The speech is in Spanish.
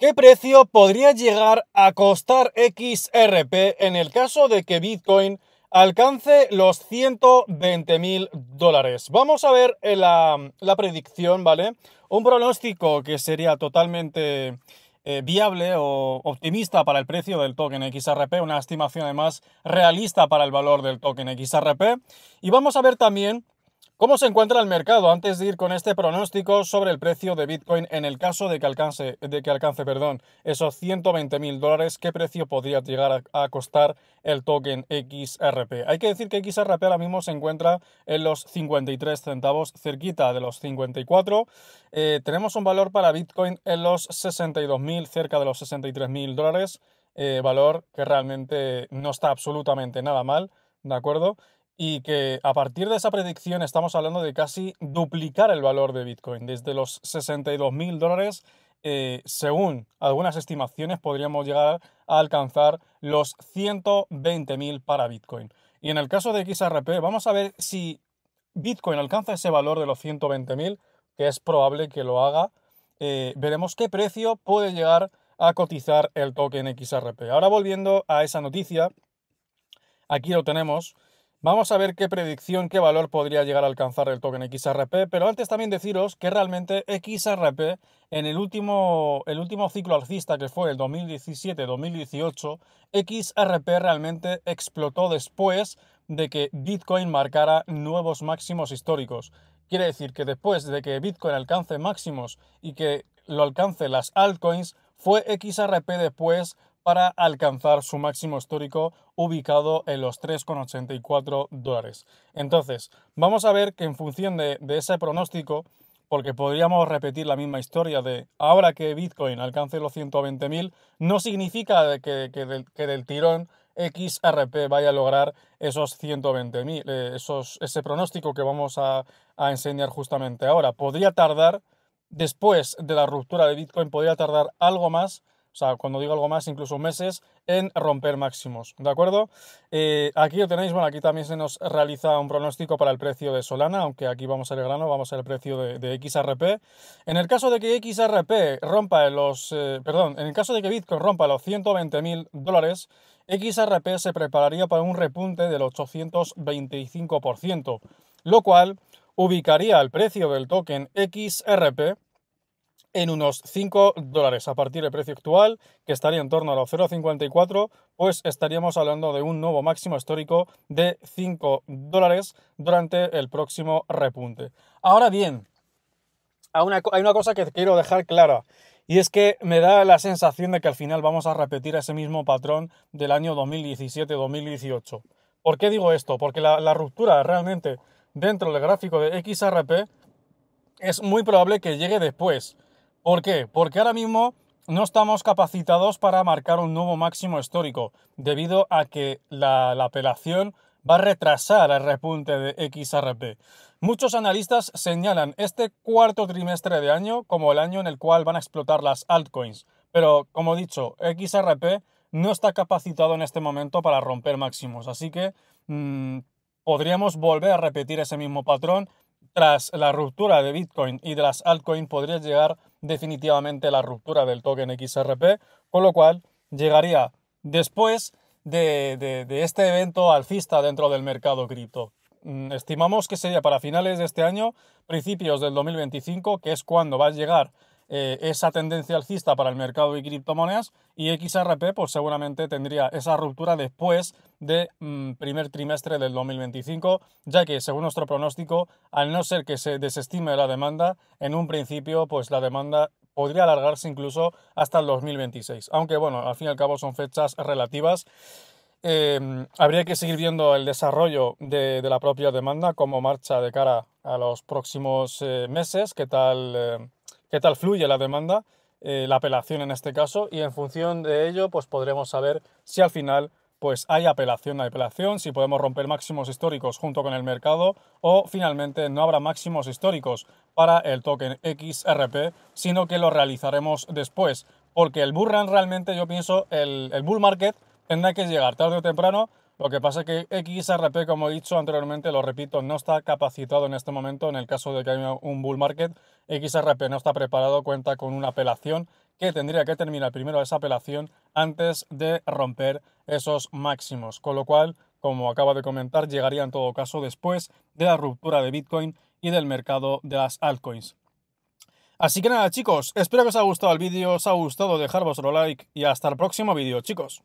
¿Qué precio podría llegar a costar XRP en el caso de que Bitcoin alcance los 120 mil dólares? Vamos a ver eh, la, la, predicción, ¿vale? Un pronóstico que sería totalmente eh, viable o optimista para el precio del token XRP, una estimación además realista para el valor del token XRP. Y vamos a ver también ¿Cómo se encuentra el mercado antes de ir con este pronóstico sobre el precio de Bitcoin en el caso de que alcance, de que alcance perdón, esos 120 mil dólares? ¿Qué precio podría llegar a, costar el token XRP? Hay que decir que XRP ahora mismo se encuentra en los 53 centavos, cerquita de los 54. Eh, tenemos un valor para Bitcoin en los 62 mil, cerca de los 63 mil dólares. Eh, valor que realmente no está absolutamente nada mal, ¿de acuerdo? y que a partir de esa predicción estamos hablando de casi duplicar el valor de Bitcoin, desde los 62 mil dólares, eh, según algunas estimaciones, podríamos llegar a alcanzar los 120 mil para Bitcoin. Y en el caso de XRP, vamos a ver si Bitcoin alcanza ese valor de los 120 mil, que es probable que lo haga. Eh, veremos qué precio puede llegar a cotizar el token XRP. Ahora volviendo a esa noticia, aquí lo tenemos. Vamos a ver qué predicción, qué valor podría llegar a alcanzar el token XRP, pero antes también deciros que realmente XRP en el último, el último ciclo alcista que fue el 2017-2018, XRP realmente explotó después de que Bitcoin marcara nuevos máximos históricos. Quiere decir que después de que Bitcoin alcance máximos y que lo alcance las altcoins, fue XRP después para alcanzar su máximo histórico ubicado en los 3,84 dólares. Entonces, vamos a ver que en función de, ese pronóstico, porque podríamos repetir la misma historia de ahora que Bitcoin alcance los 120.000, no significa que, del, tirón XRP vaya a lograr esos 120.000, eh, ese pronóstico que vamos a, a, enseñar justamente ahora. Podría tardar, después de la ruptura de Bitcoin, podría tardar algo más o sea, cuando digo algo más, incluso meses, en romper máximos, ¿de acuerdo? Eh, aquí lo tenéis, bueno, aquí también se nos realiza un pronóstico para el precio de Solana, aunque aquí vamos al grano, vamos al precio de, XRP. En el caso de que XRP rompa los, eh, perdón, en el caso de que Bitcoin rompa los 120 mil dólares, XRP se prepararía para un repunte del 825%, lo cual ubicaría el precio del token XRP en unos 5 dólares a partir del precio actual, que estaría en torno a los 0,54, pues estaríamos hablando de un nuevo máximo histórico de 5 dólares durante el próximo repunte. Ahora bien, hay una, cosa que quiero dejar clara. Y es que me da la sensación de que al final vamos a repetir ese mismo patrón del año 2017-2018. ¿Por qué digo esto? Porque la, la ruptura realmente dentro del gráfico de XRP es muy probable que llegue después ¿Por qué? Porque ahora mismo no estamos capacitados para marcar un nuevo máximo histórico, debido a que la, apelación va a retrasar el repunte de XRP. Muchos analistas señalan este cuarto trimestre de año como el año en el cual van a explotar las altcoins, pero como he dicho, XRP no está capacitado en este momento para romper máximos, así que mm, podríamos volver a repetir ese mismo patrón tras la ruptura de Bitcoin y de las altcoins podría llegar definitivamente la ruptura del token XRP, con lo cual llegaría después de, de este evento alcista dentro del mercado cripto. Mm, estimamos que sería para finales de este año, principios del 2025, que es cuando va a llegar eh, esa tendencia alcista para el mercado de criptomonedas y XRP pues seguramente tendría esa ruptura después del mm, primer trimestre del 2025, ya que según nuestro pronóstico, al no ser que se desestime la demanda, en un principio pues la demanda podría alargarse incluso hasta el 2026. Aunque bueno, al fin y al cabo son fechas relativas. Eh, habría que seguir viendo el desarrollo de, la propia demanda, como marcha de cara a los próximos eh, meses, qué tal qué tal fluye la demanda, eh, la apelación en este caso, y en función de ello, pues podremos saber si al final pues hay apelación a apelación, si podemos romper máximos históricos junto con el mercado o finalmente no habrá máximos históricos para el token XRP, sino que lo realizaremos después, porque el bull run realmente yo pienso el, el bull market tendrá que llegar tarde o temprano lo que pasa es que XRP, como he dicho anteriormente, lo repito, no está capacitado en este momento en el caso de que haya un bull market. XRP no está preparado, cuenta con una apelación que tendría que terminar primero esa apelación antes de romper esos máximos. Con lo cual, como acaba de comentar, llegaría en todo caso después de la ruptura de Bitcoin y del mercado de las altcoins. Así que nada chicos, espero que os haya gustado el vídeo, os ha gustado dejar vuestro like y hasta el próximo vídeo chicos.